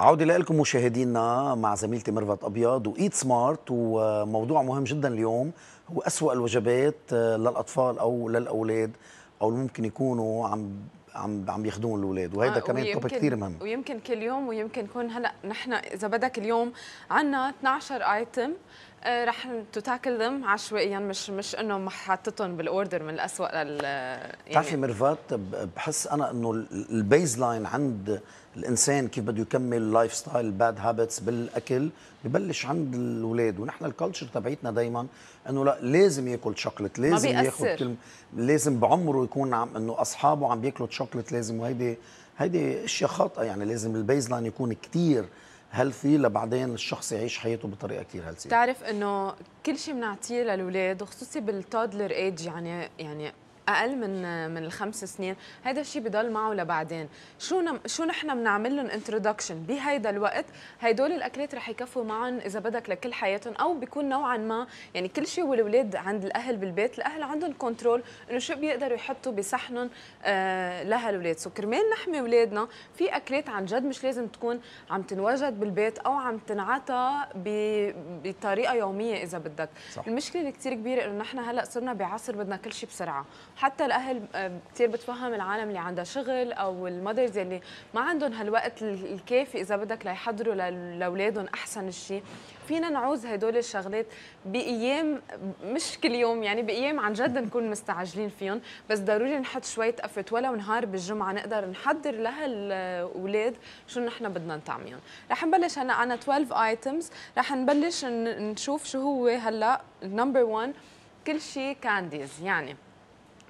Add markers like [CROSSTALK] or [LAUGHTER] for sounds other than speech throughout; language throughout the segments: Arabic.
عودة لكم مشاهدينا مع زميلتي مرفت أبيض وإيت سمارت وموضوع مهم جدا اليوم هو أسوأ الوجبات آه، للأطفال أو للأولاد أو ممكن يكونوا عم عم عم ياخذون الاولاد وهذا آه كمان طبق كثير مهم ويمكن كل يوم ويمكن يكون هلا نحن اذا بدك اليوم عندنا 12 ايتم آه، رح تو تاكل ذم عشوائيا مش مش انه حاطتهم بالاوردر من الاسوء لل يعني بتعرفي ميرفات بحس انا انه البيز لاين عند الانسان كيف بده يكمل لايف ستايل باد هابتس بالاكل ببلش عند الاولاد ونحن الكالتشر تبعيتنا دائما انه لا لازم ياكل شوكلت لازم ياخذ كل لازم بعمره يكون عم انه اصحابه عم بياكلوا شوكلت لازم وهيدي هيدي اشياء خاطئه يعني لازم البيز لاين يكون كثير هيلثي لبعدين الشخص يعيش حياته بطريقه كثير هيلثي بتعرف انه كل شيء بنعطيه للاولاد وخصوصي بالتودلر ايج يعني يعني اقل من من الخمس سنين هذا الشيء بضل معه لبعدين شو نم شو نحن بنعمل لهم انتروداكشن بهيدا الوقت هدول الاكلات رح يكفوا معهم اذا بدك لكل حياتهم او بيكون نوعا ما يعني كل شيء والاولاد عند الاهل بالبيت الاهل عندهم كنترول انه شو بيقدروا يحطوا بصحنهم آه لهالولاد سو كرمال نحمي اولادنا في اكلات عن جد مش لازم تكون عم تنوجد بالبيت او عم تنعطى بطريقه يوميه اذا بدك صح. المشكله اللي كثير كبيره انه نحن هلا صرنا بعصر بدنا كل شيء بسرعه حتى الاهل آه، كثير بتفهم العالم اللي عندها شغل او المدرز اللي ما عندهم هالوقت الكافي اذا بدك ليحضروا لاولادهم احسن شيء فينا نعوز هدول الشغلات بايام مش كل يوم يعني بايام عن جد نكون مستعجلين فيهم بس ضروري نحط شويه افت ولو نهار بالجمعه نقدر نحضر لهالاولاد شو نحن بدنا نطعميهم رح نبلش هلا انا 12 ايتمز رح نبلش نشوف شو هو هلا نمبر 1 كل شيء كانديز يعني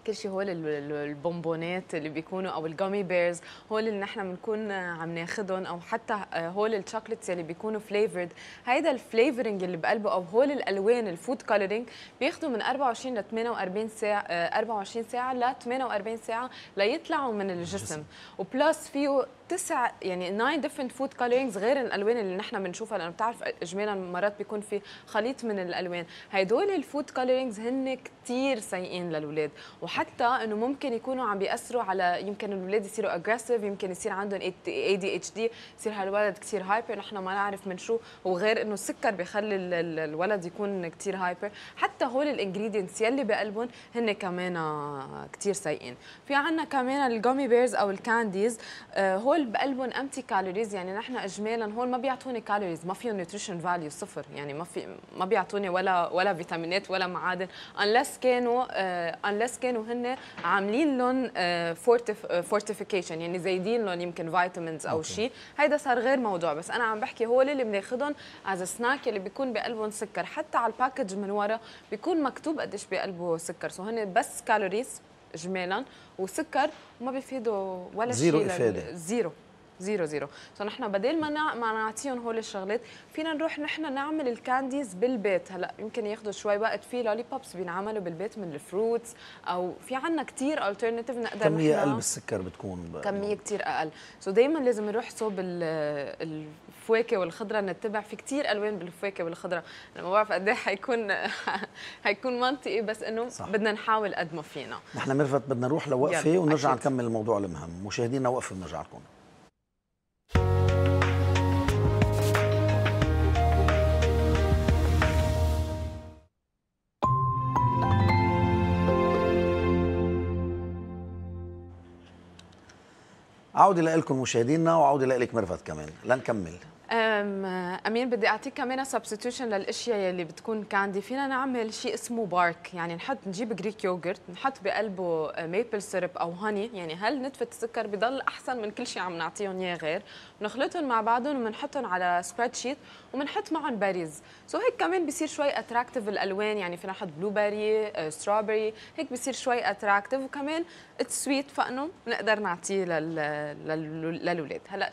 كل شيء هول البونبونات اللي بيكونوا او الجامي بيرز هول اللي نحن بنكون عم ناخذهم او حتى هول الشوكليتس اللي بيكونوا فليفرد هيدا الفليفرنج اللي بقلبه او هول الالوان الفود كولرينج بياخذوا من 24 ل 48 ساعه 24 آه، ساعه ل 48 ساعه ليطلعوا من الجسم وبلس فيه تسع يعني ناين ديفرنت فود كالينجز غير الالوان اللي نحن بنشوفها لانه بتعرف اجمالا مرات بيكون في خليط من الالوان هدول الفود كالينجز هن كثير سيئين للاولاد وحتى انه ممكن يكونوا عم بياثروا على يمكن الاولاد يصيروا اجريسيف يمكن يصير عندهم اي دي اتش دي يصير هالولد كثير هايبر نحن ما نعرف من شو وغير انه السكر بيخلي الولد يكون كثير هايبر حتى هول الانجريدينتس يلي بقلبهم هن كمان آه، كثير سيئين في عندنا كمان الجومي بيرز او الكانديز آه، هول هول بقلبهم امتي كالوريز يعني نحن اجمالا هول ما بيعطوني كالوريز ما فيهم نيوتريشن فاليو صفر يعني ما في ما بيعطوني ولا ولا فيتامينات ولا معادن انلس كانوا انلس آه، كانوا هن عاملين لهم فورتيفيكيشن آه، آه، يعني زايدين لهم يمكن فيتامينز او شيء هيدا صار غير موضوع بس انا عم بحكي هول اللي بناخذهم از سناك اللي بيكون بقلبهم سكر حتى على الباكج من ورا بيكون مكتوب قديش بقلبه سكر سو هن بس كالوريز اجمالا وسكر وما بيفيدوا ولا شيء زيرو افاده زيرو زيرو زيرو سو نحن بدل ما ما نعطيهم هول الشغلات فينا نروح نحن نعمل الكانديز بالبيت هلا يمكن ياخذوا شوي وقت في لولي بوبس بينعملوا بالبيت من الفروتس او في عندنا كثير الترناتيف نقدر كميه اقل بالسكر بتكون كميه كثير اقل سو دائما لازم نروح صوب ال... الفواكه والخضره نتبع في كتير الوان بالفواكه والخضره انا ما بعرف قد ايه حيكون حيكون [LAUGHS] منطقي بس انه صح. بدنا نحاول قد ما فينا نحن مرفت بدنا نروح لوقفه ونرجع أكيد. نكمل الموضوع المهم مشاهدينا وقفه بنرجع لكم عودة لكم مشاهدينا وعودة لك مرفت كمان لنكمل امين بدي اعطيك كمان سبستيوشن للاشياء يلي بتكون كاندي فينا نعمل شيء اسمه بارك يعني نحط نجيب جريك يوغرت نحط بقلبه ميبل سيرب او هاني يعني هل نتفه السكر بضل احسن من كل شيء عم نعطيهم اياه غير بنخلطهم مع بعضهم وبنحطهم على سبريد شيت وبنحط معهم باريز سو هيك كمان بصير شوي اتراكتيف الالوان يعني فينا نحط بلو بيري ستروبري هيك بصير شوي اتراكتيف وكمان اتس سويت فانه بنقدر نعطيه للولاد هلا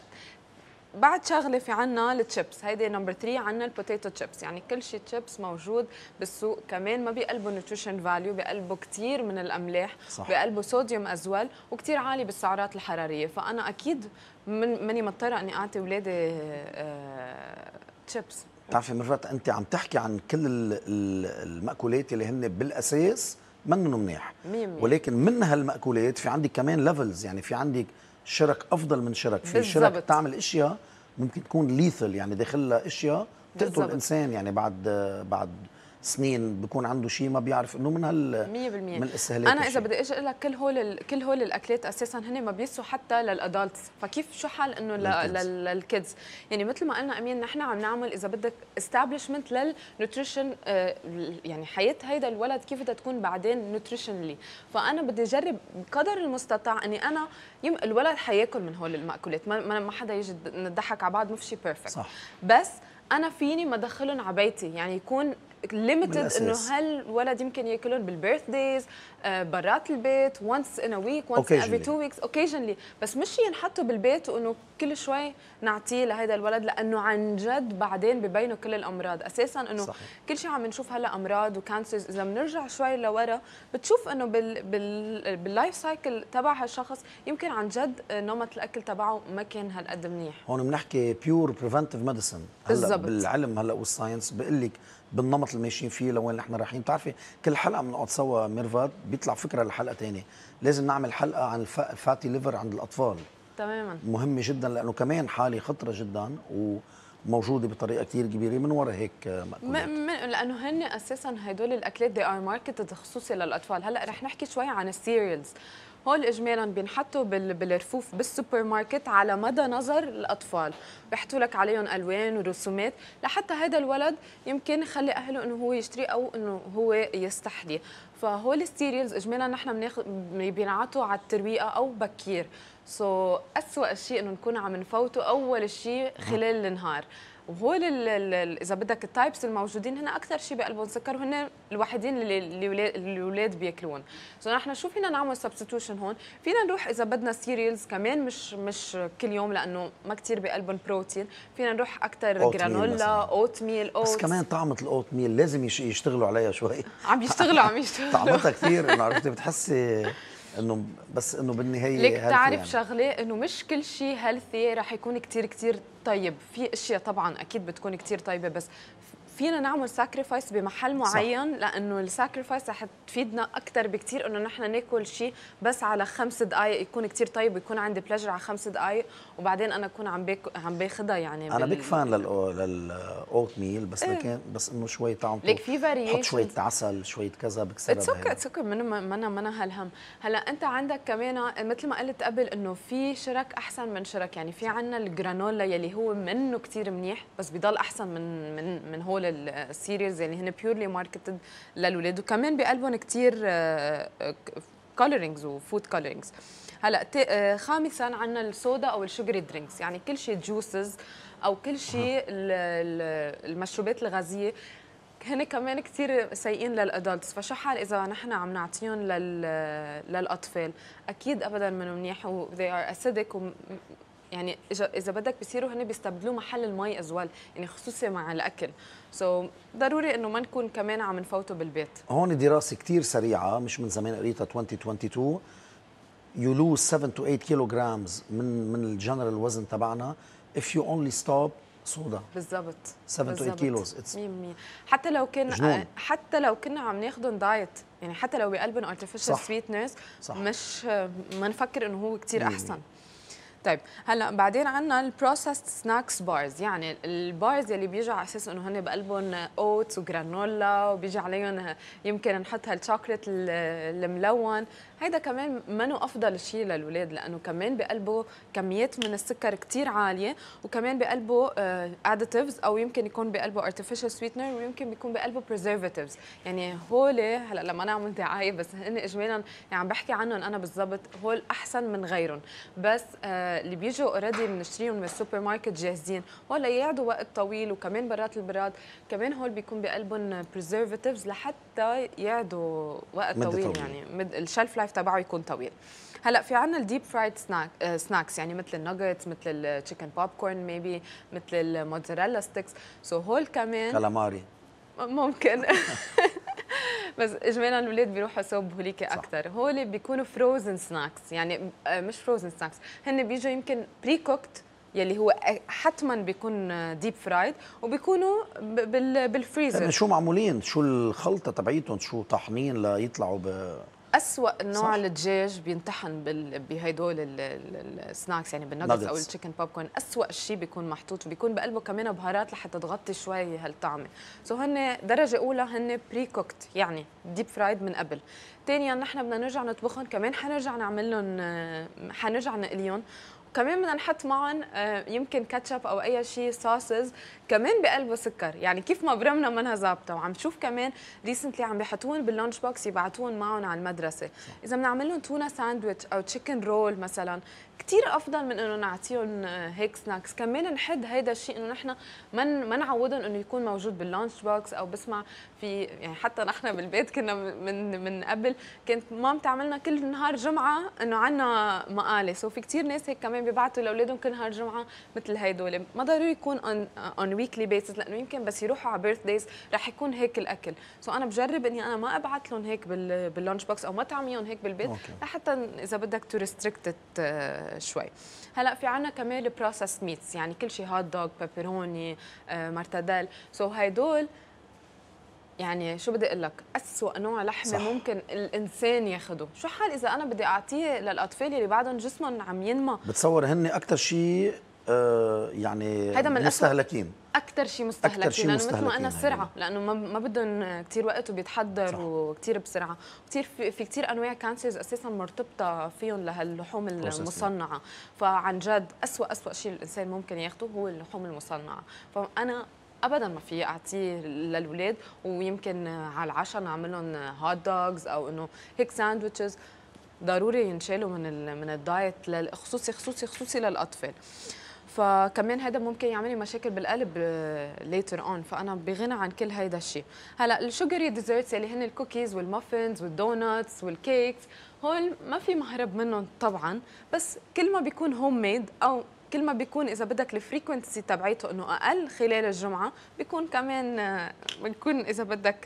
بعد شغله في عنا التشيبس هيدي نمبر 3 عنا البوتيتو تشيبس يعني كل شيء تشيبس موجود بالسوق كمان ما بيقلبوا نيوتريشن فاليو بيقلبوا كثير من الاملاح بقلبه بيقلبوا صوديوم ازول وكثير عالي بالسعرات الحراريه فانا اكيد من ماني مضطره اني اعطي اولادي تشيبس آه، بتعرفي مرات انت عم تحكي عن كل المأكولات اللي هن بالاساس منهم منيح ولكن من هالمأكولات في عندك كمان ليفلز يعني في عندك شرك افضل من شرك في شرك بتعمل اشياء ممكن تكون ليثل يعني داخلها اشياء تقتل الانسان يعني بعد بعد سنين بيكون عنده شيء ما بيعرف انه من هال 100% من الاستهلاك انا اذا بدي اجي اقول لك كل هول كل هول الاكلات اساسا هن ما بيسوا حتى للادلتس فكيف شو حال انه للكيدز يعني مثل ما قلنا امين نحن عم نعمل اذا بدك استابليشمنت للنيوتريشن آه يعني حياه هيدا الولد كيف بدها تكون بعدين نوتريشنلي فانا بدي اجرب قدر المستطاع اني انا يم الولد حياكل من هول الماكولات ما, ما حدا يجي نضحك على بعض ما في شيء بيرفكت صح بس انا فيني ما ادخلهم على بيتي يعني يكون ليميتد انه هل ولد يمكن ياكلهم بالبيرث دايز آه، برات البيت وانس ان ا ويك وانس افري تو ويكس اوكيجنلي بس مش ينحطوا بالبيت وانه كل شوي نعطيه لهذا الولد لانه عن جد بعدين ببينوا كل الامراض اساسا انه كل شيء عم نشوف هلا امراض وكانسرز اذا بنرجع شوي لورا بتشوف انه بال بال باللايف سايكل تبع هالشخص يمكن عن جد آه، نمط الاكل تبعه ما كان هالقد منيح هون بنحكي بيور بريفنتيف ميديسن هلا بالعلم هلا والساينس بقول لك بالنمط اللي ماشيين فيه لوين احنا رايحين بتعرفي كل حلقه بنقعد سوا ميرفاد بيطلع فكره لحلقه ثانيه لازم نعمل حلقه عن الفاتي ليفر عند الاطفال تماما مهمه جدا لانه كمان حاله خطره جدا و موجوده بطريقه كثير كبيره من وراء هيك آه، مأكولات لانه هن اساسا هدول الاكلات دي ار ماركتد خصوصي للاطفال هلا رح نحكي شوي عن السيريالز هول اجمالا بينحطوا بالرفوف بالسوبر ماركت على مدى نظر الاطفال بيحطوا لك عليهم الوان ورسومات لحتى هذا الولد يمكن يخلي اهله انه هو يشتري او انه هو يستحلي فهول السيريالز اجمالا نحن بناخذ بينعطوا على الترويقه او بكير سو so, أسوأ شيء انه نكون عم نفوته اول شيء خلال النهار وهول اذا بدك التايبس الموجودين هن اكثر شيء بقلبهم سكر وهن الوحيدين اللي الاولاد بياكلون سو so نحن شو فينا نعمل سبستيوشن هون فينا نروح اذا بدنا سيريالز كمان مش مش كل يوم لانه ما كثير بقلبهم بروتين فينا نروح اكثر جرانولا اوت ميل اوت بس كمان طعمه الاوت ميل لازم يشتغلوا عليها شوي عم يشتغلوا عم يشتغلوا [LAUGHS] طعمتها كثير انه عرفتي بتحسي انه بس انه بالنهايه ليك تعرف يعني. شغله انه مش كل شيء هيلثي رح يكون كثير كثير طيب في اشياء طبعا اكيد بتكون كثير طيبه بس فينا نعمل ساكريفايس بمحل معين صح. لانه الساكريفايس رح تفيدنا اكثر بكثير انه نحن ناكل شيء بس على خمس دقائق يكون كثير طيب ويكون عندي بلجر على خمس دقائق وبعدين انا اكون عم باكل عم باخذها يعني انا بيك فان للاوت ميل بس إيه. بس انه شوي طعم لك في فاريشن حط شويه عسل شويه كذا بكسرها اتس اوكي اتس اوكي منا منا هالهم هلا انت عندك كمان مثل ما قلت قبل انه في شرك احسن من شرك يعني في عندنا الجرانولا يلي هو منه كثير منيح بس بضل احسن من من من هول بيعمل السيريز يعني هن بيورلي ماركتد للولاد وكمان بقلبهم كثير كولورينجز وفود كولورينجز هلا آه، خامسا عندنا الصودا او الشوجري درينكس يعني كل شيء جوسز او كل شيء المشروبات الغازيه هن كمان كثير سيئين للادلتس فشو حال اذا نحن عم نعطيهم لل... للاطفال اكيد ابدا منه منيح وذي they are acidic يعني اذا بدك بصيروا هن بيستبدلوا محل المي ازوال يعني خصوصي مع الاكل سو so, ضروري انه ما نكون كمان عم نفوته بالبيت هون دراسه كثير سريعه مش من زمان قريتها 2022 you lose 7 to 8 كيلوغرامز من من الجنرال وزن تبعنا if you only stop صودا بالضبط 7 to 8 كيلوز 100% حتى لو كنا حتى لو كنا عم ناخذهم دايت يعني حتى لو بقلبهم ارتفيشال صح. صح. مش ما نفكر انه هو كثير احسن طيب هلا بعدين عندنا البروسيسد سناكس بارز يعني البارز يلي بيجوا على اساس انه هن بقلبهم اوتس وجرانولا وبيجي عليهم يمكن نحط هالشوكليت الملون هيدا كمان منه افضل شيء للاولاد لانه كمان بقلبه كميات من السكر كثير عاليه وكمان بقلبه اديتيفز آه، او يمكن يكون بقلبه ارتفيشال سويتنر ويمكن بيكون بقلبه بريزرفيتيفز يعني هول هلا لما انا عم دعايه بس هن اجمالا يعني عم بحكي عنهم انا بالضبط هول احسن من غيرهم بس آه، اللي بيجوا اوريدي بنشتريهم من السوبر ماركت جاهزين ولا يقعدوا وقت طويل وكمان برات البراد كمان هول بيكون بقلبهم بريزرفيتيفز لحتى يقعدوا وقت طويل, طويل يعني الشلف لايف تبعه يكون طويل هلا في عندنا الديب فرايد سناك سناكس يعني مثل الناجتس مثل التشيكن بوب كورن ميبي مثل الموتزاريلا ستيكس سو هول كمان كالاماري ممكن [LAUGHS] [LAUGHS] بس اجمالا الاولاد بيروحوا صوب هوليك اكثر هول بيكونوا فروزن سناكس يعني آه، مش فروزن سناكس هن بيجوا يمكن بري كوكت يلي هو حتما بيكون ديب آه، فرايد وبيكونوا بالفريزر شو معمولين شو الخلطه تبعيتهم شو طحنين ليطلعوا ب أسوأ نوع الدجاج بينطحن بهدول السناكس يعني بالنجتس او التشيكن بوب كورن أسوأ شيء بيكون محطوط وبيكون بقلبه كمان بهارات لحتى تغطي شوي هالطعمه سو so هن درجه اولى هن بري كوكت يعني ديب فرايد من قبل ثانيا نحن بدنا نرجع نطبخهم كمان حنرجع نعمل لهم حنرجع نقليهم كمان بدنا نحط معهم آه، يمكن كاتشب او اي شيء صوصز كمان بقلبه سكر يعني كيف ما برمنا منها ظابطه وعم شوف كمان ريسنتلي عم بيحطوهم باللانش بوكس يبعتون معهم على المدرسه اذا بنعمل لهم تونه ساندويتش او تشيكن رول مثلا كثير افضل من انه نعطيهم آه، هيك سناكس كمان نحد هيدا الشيء انه نحن ما ما نعودهم انه يكون موجود باللانش بوكس او بسمع في يعني حتى نحن بالبيت كنا من من قبل كانت مام تعملنا كل نهار جمعه انه عندنا مقاله سو في كثير ناس هيك كمان بيبعتوا لاولادهم كل نهار جمعه مثل هدول ما ضروري يكون اون ويكلي بيسز لانه يمكن بس يروحوا على بيرث دايز رح يكون هيك الاكل سو so انا بجرب اني انا ما ابعث لهم هيك باللانش بوكس او ما تعميهم هيك بالبيت okay. لحتى اذا بدك تو ريستريكت uh, شوي هلا في عنا كمان البروسس ميتس يعني كل شيء هوت دوغ بيبروني مرتديل سو so هدول يعني شو بدي اقول لك اسوء نوع لحمه صح. ممكن الانسان ياخده شو حال اذا انا بدي اعطيه للاطفال اللي بعدهم جسمهم عم ينمى بتصور هن اكثر شيء آه، يعني هيدا من مستهلكين اكثر شيء مستهلكين لانه مثل ما انا سرعه لانه ما ما بدهم كثير وقت وبيتحضروا وكثير بسرعه كثير في, في كثير انواع كانسرز اساسا مرتبطه فيهم لهاللحوم المصنعه فعن جد اسوء اسوء شيء الانسان ممكن ياخده هو اللحوم المصنعه فانا ابدا ما في اعطيه للاولاد ويمكن على العشاء نعمل لهم هوت دوجز او انه هيك ساندويتشز ضروري ينشالوا من من الدايت خصوصي خصوصي خصوصي للاطفال فكمان هذا ممكن يعمل لي مشاكل بالقلب ليتر آه، اون فانا بغنى عن كل هيدا الشيء هلا الشوجري ديزرتس اللي هن الكوكيز والمافنز والدوناتس والكيكس هول ما في مهرب منهم طبعا بس كل ما بيكون هوم ميد او كل ما بيكون اذا بدك الفريكونسي تبعيته انه اقل خلال الجمعه بيكون كمان آه، بنكون اذا بدك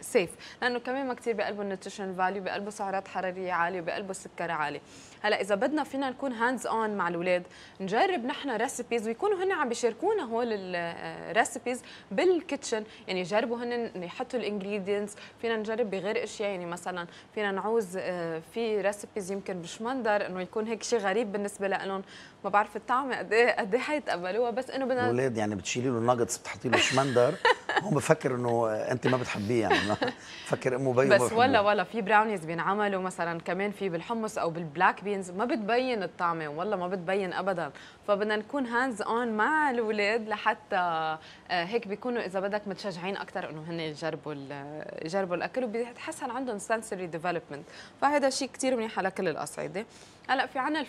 سيف آه، لانه كمان ما كثير بقلبه النيوتريشن فاليو بقلبه سعرات حراريه عاليه بقلبه سكر عالي هلا اذا بدنا فينا نكون هاندز اون مع الاولاد نجرب نحن ريسبيز ويكونوا هن عم بيشاركونا هول الريسبيز آه، بالكيتشن يعني جربوا هن يحطوا الانجريدينتس فينا نجرب بغير اشياء يعني مثلا فينا نعوز في ريسبيز يمكن بشمندر انه يكون هيك شيء غريب بالنسبه لهم ما بعرف الطعمه قد ايه قد ايه حيتقبلوها بس انه بدنا الاولاد يعني بتشيلي له ناجتس بتحطي له شمندر [LAUGHS] هو بفكر انه انت ما بتحبيه يعني بفكر امه بيو بس ولا ولا في براونيز بينعملوا مثلا كمان في بالحمص او بالبلاك بينز ما بتبين الطعمه والله ما بتبين ابدا فبدنا نكون هاندز اون مع الاولاد لحتى آه، هيك بيكونوا اذا بدك متشجعين اكثر انه هن يجربوا يجربوا الاكل وبتحسن عندهم سنسوري ديفلوبمنت فهذا شيء كثير منيح على كل الاصعده هلا في عنا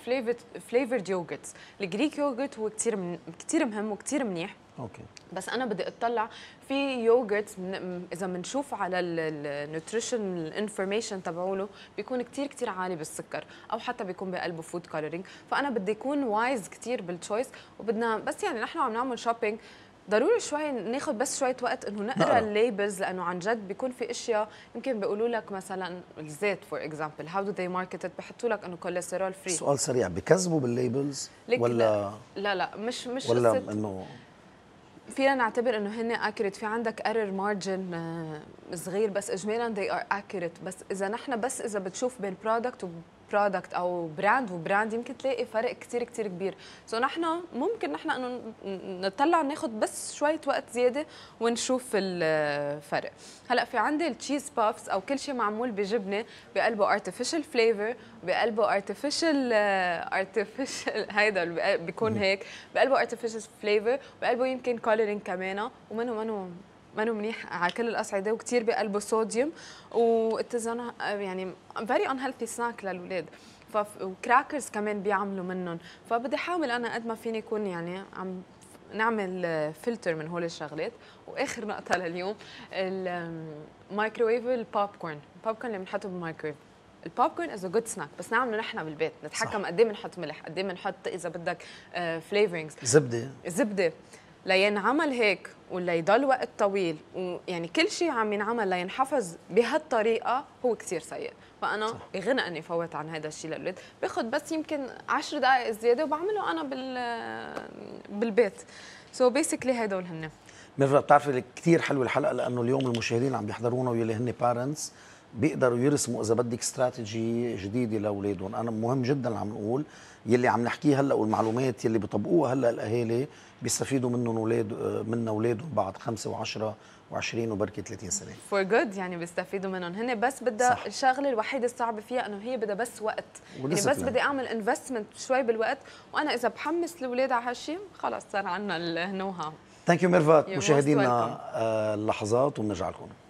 الفليفرد يوجرتس الجريك يوجرت هو كثير من كثير مهم وكثير منيح اوكي بس انا بدي اطلع في يوجرت من اذا بنشوف على النيوتريشن انفورميشن تبعوله بيكون كثير كثير عالي بالسكر او حتى بيكون بقلبه فود كالورينج فانا بدي يكون وايز كثير بالتشويس وبدنا بس يعني نحن عم نعمل شوبينج ضروري شوي ناخذ بس شويه وقت انه نقرا الليبلز لانه عن جد بيكون في اشياء يمكن بيقولوا لك مثلا الزيت فور اكزامبل هاو دو ذي ماركت بحطوا لك انه كوليسترول فري سؤال سريع بكذبوا بالليبلز ولا لا لا مش مش ولا انه فينا نعتبر انه هن اكيوريت في عندك ايرور آه، مارجن صغير بس اجمالا ذي ار اكيوريت بس اذا نحن بس اذا بتشوف بين برودكت برودكت او براند وبراند يمكن تلاقي فرق كثير كثير كبير سو so نحن ممكن نحن انه نطلع ناخذ بس شويه وقت زياده ونشوف الفرق هلا في عندي التشيز بافز او كل شيء معمول بجبنه بقلبه ارتفيشال فليفر بقلبه ارتفيشال ارتفيشال آه، [LAUGHS] هيدا بيكون هيك بقلبه ارتفيشال فليفر بقلبه يمكن كولرينج كمان ومنه منه منه منيح على كل الاصعده وكثير بقلبه صوديوم واتزانها يعني فيري ان هيلثي سناك للاولاد وكراكرز كمان بيعملوا منهم فبدي احاول انا قد ما فيني يكون يعني عم نعمل فلتر من هول الشغلات واخر نقطه لليوم الميكروويف البوب كورن البوب كورن اللي بنحطه بالمايكرويف البوب كورن از جود سناك بس نعمله نحن بالبيت نتحكم قد ايه بنحط ملح قد ايه بنحط اذا بدك فليفرنجز آه، زبده زبده لينعمل هيك ولا يضل وقت طويل ويعني كل شيء عم ينعمل لينحفظ بهالطريقه هو كثير سيء فانا بغنى اني فوت عن هذا الشيء للاولاد باخذ بس يمكن 10 دقائق زياده وبعمله انا بال بالبيت سو بيسكلي هدول هن مرة بتعرفي كثير حلوه الحلقه لانه اليوم المشاهدين عم بيحضرونا واللي هن بارنتس بيقدروا يرسموا اذا بدك استراتيجي جديده لاولادهم انا مهم جدا اللي عم نقول يلي عم نحكيه هلا والمعلومات يلي بيطبقوها هلا الاهالي بيستفيدوا منهم اولاد منا اولادهم بعد خمسه وعشرة و20 وبركي 30 سنه فور جود يعني بيستفيدوا منهم هن بس بدها الشغله الوحيده الصعبه فيها انه هي بدها بس وقت يعني بس بدي اعمل انفستمنت شوي بالوقت وانا اذا بحمس الاولاد على هالشيء خلص صار عندنا النوها ثانك يو ميرفت مشاهدينا آه، اللحظات وبنرجع لكم